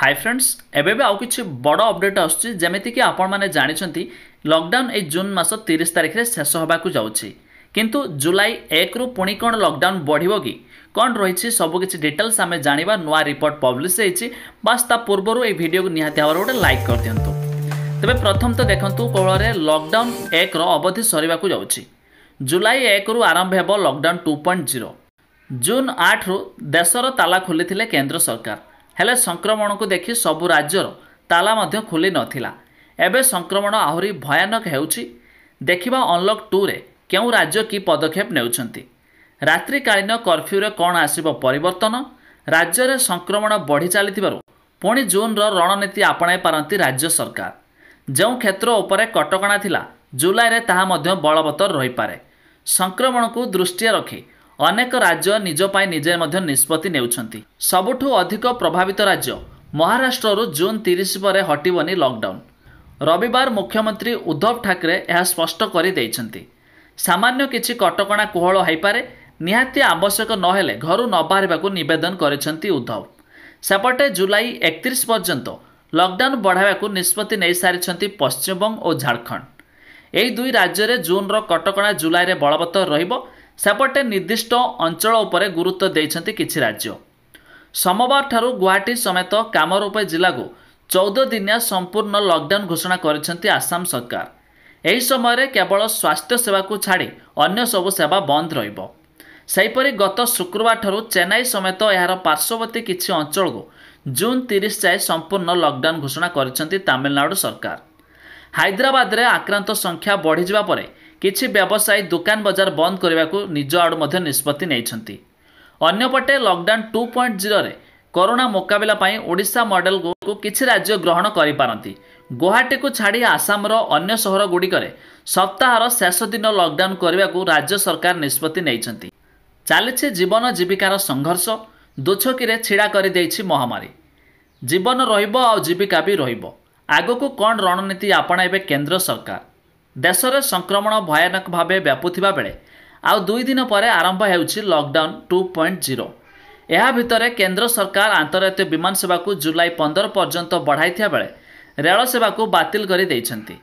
high friends ଏବେ ବି ଆଉ କିଛି ବଡ଼ ଅପଡ଼େଟ୍ ଆସୁଛି ଯେମିତିକି ଆପଣମାନେ ଜାଣିଛନ୍ତି ଲକଡାଉନ୍ ଏଇ ଜୁନ୍ ମାସ ତିରିଶ ତାରିଖରେ ଶେଷ ହେବାକୁ ଯାଉଛି କିନ୍ତୁ ଜୁଲାଇ ଏକରୁ ପୁଣି କ'ଣ ଲକଡାଉନ୍ ବଢ଼ିବ କି କ'ଣ ରହିଛି ସବୁକିଛି ଡିଟେଲ୍ସ ଆମେ ଜାଣିବା ନୂଆ ରିପୋର୍ଟ ପବ୍ଲିଶ ହେଇଛି ବାସ୍ ତା ପୂର୍ବରୁ ଏହି ଭିଡ଼ିଓକୁ ନିହାତି ଭାବରେ ଗୋଟେ ଲାଇକ୍ କରିଦିଅନ୍ତୁ ତେବେ ପ୍ରଥମ ତ ଦେଖନ୍ତୁ କୋଳରେ ଲକଡାଉନ୍ ଏକର ଅବଧି ସରିବାକୁ ଯାଉଛି ଜୁଲାଇ ଏକରୁ ଆରମ୍ଭ ହେବ lockdown two point zero June ଆଠରୁ ଦେଶର ତାଲା ଖୋଲିଥିଲେ କେନ୍ଦ୍ର ସରକାର ହେଲେ ସଂକ୍ରମଣକୁ ଦେଖି ସବୁ ରାଜ୍ୟର ତାଲା ମଧ୍ୟ ଖୋଲି ନଥିଲା ଏବେ ସଂକ୍ରମଣ ଆହୁରି ଭୟାନକ ହେଉଛି ଦେଖିବା ଅନଲକ୍ ଟୁରେ କେଉଁ ରାଜ୍ୟ କି ପଦକ୍ଷେପ ନେଉଛନ୍ତି ରାତ୍ରିକାଳୀନ କର୍ଫ୍ୟୁରେ କ'ଣ ଆସିବ ପରିବର୍ତ୍ତନ ରାଜ୍ୟରେ ସଂକ୍ରମଣ ବଢ଼ି ଚାଲିଥିବାରୁ ପୁଣି ଜୁନ୍ର ରଣନୀତି ଆପଣାଇ ପାରନ୍ତି ରାଜ୍ୟ ସରକାର ଯେଉଁ କ୍ଷେତ୍ର ଉପରେ କଟକଣା ଥିଲା ଜୁଲାଇରେ ତାହା ମଧ୍ୟ ବଳବତ୍ତର ରହିପାରେ ସଂକ୍ରମଣକୁ ଦୃଷ୍ଟିରେ ରଖି ଅନେକ ରାଜ୍ୟ ନିଜ ପାଇଁ ନିଜେ ମଧ୍ୟ ନିଷ୍ପତ୍ତି ନେଉଛନ୍ତି ସବୁଠୁ ଅଧିକ ପ୍ରଭାବିତ ରାଜ୍ୟ ମହାରାଷ୍ଟ୍ରରୁ ଜୁନ୍ ତିରିଶ ପରେ ହଟିବନି ଲକ୍ଡାଉନ୍ ରବିବାର ମୁଖ୍ୟମନ୍ତ୍ରୀ ଉଦ୍ଧବ ଠାକରେ ଏହା ସ୍ପଷ୍ଟ କରିଦେଇଛନ୍ତି ସାମାନ୍ୟ କିଛି କଟକଣା କୋହଳ ହୋଇପାରେ ନିହାତି ଆବଶ୍ୟକ ନହେଲେ ଘରୁ ନ ବାହାରିବାକୁ ନିବେଦନ କରିଛନ୍ତି ଉଦ୍ଧବ ସେପଟେ ଜୁଲାଇ ଏକତିରିଶ ପର୍ଯ୍ୟନ୍ତ ଲକ୍ଡାଉନ୍ ବଢ଼ାଇବାକୁ ନିଷ୍ପତ୍ତି ନେଇସାରିଛନ୍ତି ପଶ୍ଚିମବଙ୍ଗ ଓ ଝାଡ଼ଖଣ୍ଡ ଏହି ଦୁଇ ରାଜ୍ୟରେ ଜୁନ୍ର କଟକଣା ଜୁଲାଇରେ ବଳବତ୍ତର ରହିବ ସେପଟେ ନିର୍ଦ୍ଦିଷ୍ଟ ଅଞ୍ଚଳ ଉପରେ ଗୁରୁତ୍ୱ ଦେଇଛନ୍ତି କିଛି ରାଜ୍ୟ ସୋମବାରଠାରୁ ଗୁଆହାଟୀ ସମେତ କାମରୂପ ଜିଲ୍ଲାକୁ ଚଉଦ ଦିନିଆ ସମ୍ପୂର୍ଣ୍ଣ ଲକ୍ଡାଉନ୍ ଘୋଷଣା କରିଛନ୍ତି ଆସାମ ସରକାର ଏହି ସମୟରେ କେବଳ ସ୍ୱାସ୍ଥ୍ୟ ସେବାକୁ ଛାଡ଼ି ଅନ୍ୟ ସବୁ ସେବା ବନ୍ଦ ରହିବ ସେହିପରି ଗତ ଶୁକ୍ରବାରଠାରୁ ଚେନ୍ନାଇ ସମେତ ଏହାର ପାର୍ଶ୍ୱବର୍ତ୍ତୀ କିଛି ଅଞ୍ଚଳକୁ ଜୁନ୍ ତିରିଶ ଯାଏଁ ସମ୍ପୂର୍ଣ୍ଣ ଲକ୍ଡାଉନ୍ ଘୋଷଣା କରିଛନ୍ତି ତାମିଲନାଡ଼ୁ ସରକାର ହାଇଦ୍ରାବାଦରେ ଆକ୍ରାନ୍ତ ସଂଖ୍ୟା ବଢ଼ିଯିବା ପରେ କିଛି ବ୍ୟବସାୟୀ ଦୋକାନ ବଜାର ବନ୍ଦ କରିବାକୁ ନିଜ ଆଡ଼ୁ ମଧ୍ୟ ନିଷ୍ପତ୍ତି ନେଇଛନ୍ତି ଅନ୍ୟପଟେ ଲକ୍ଡାଉନ୍ ଟୁ ପଏଣ୍ଟ ଜିରୋରେ କରୋନା ମୁକାବିଲା ପାଇଁ ଓଡ଼ିଶା ମଡେଲକୁ କିଛି ରାଜ୍ୟ ଗ୍ରହଣ କରିପାରନ୍ତି ଗୌହାଟୀକୁ ଛାଡ଼ି ଆସାମର ଅନ୍ୟ ସହରଗୁଡ଼ିକରେ ସପ୍ତାହର ଶେଷ ଦିନ ଲକ୍ଡାଉନ୍ କରିବାକୁ ରାଜ୍ୟ ସରକାର ନିଷ୍ପତ୍ତି ନେଇଛନ୍ତି ଚାଲିଛି ଜୀବନ ଜୀବିକାର ସଂଘର୍ଷ ଦୁଛକିରେ ଛିଡ଼ା କରିଦେଇଛି ମହାମାରୀ ଜୀବନ ରହିବ ଆଉ ଜୀବିକା ବି ରହିବ ଆଗକୁ କ'ଣ ରଣନୀତି ଆପଣାଇବେ କେନ୍ଦ୍ର ସରକାର ଦେଶରେ ସଂକ୍ରମଣ ଭୟାନକ ଭାବେ ବ୍ୟାପୁଥିବା ବେଳେ ଆଉ ଦୁଇ ଦିନ ପରେ ଆରମ୍ଭ ହେଉଛି ଲକ୍ଡାଉନ୍ ଟୁ ପଏଣ୍ଟ ଜିରୋ ଏହା ଭିତରେ କେନ୍ଦ୍ର ସରକାର ଆନ୍ତର୍ଜାତୀୟ ବିମାନ ସେବାକୁ ଜୁଲାଇ ପନ୍ଦର ପର୍ଯ୍ୟନ୍ତ ବଢ଼ାଇଥିବା ବେଳେ ରେଳ ସେବାକୁ ବାତିଲ କରିଦେଇଛନ୍ତି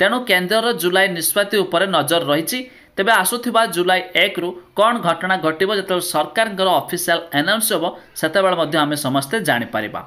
ତେଣୁ କେନ୍ଦ୍ରର ଜୁଲାଇ ନିଷ୍ପତ୍ତି ଉପରେ ନଜର ରହିଛି ତେବେ ଆସୁଥିବା ଜୁଲାଇ ଏକରୁ କ'ଣ ଘଟଣା ଘଟିବ ଯେତେବେଳେ ସରକାରଙ୍କର ଅଫିସିଆଲ୍ ଆନାଉନ୍ସ ହେବ ସେତେବେଳେ ମଧ୍ୟ ଆମେ ସମସ୍ତେ ଜାଣିପାରିବା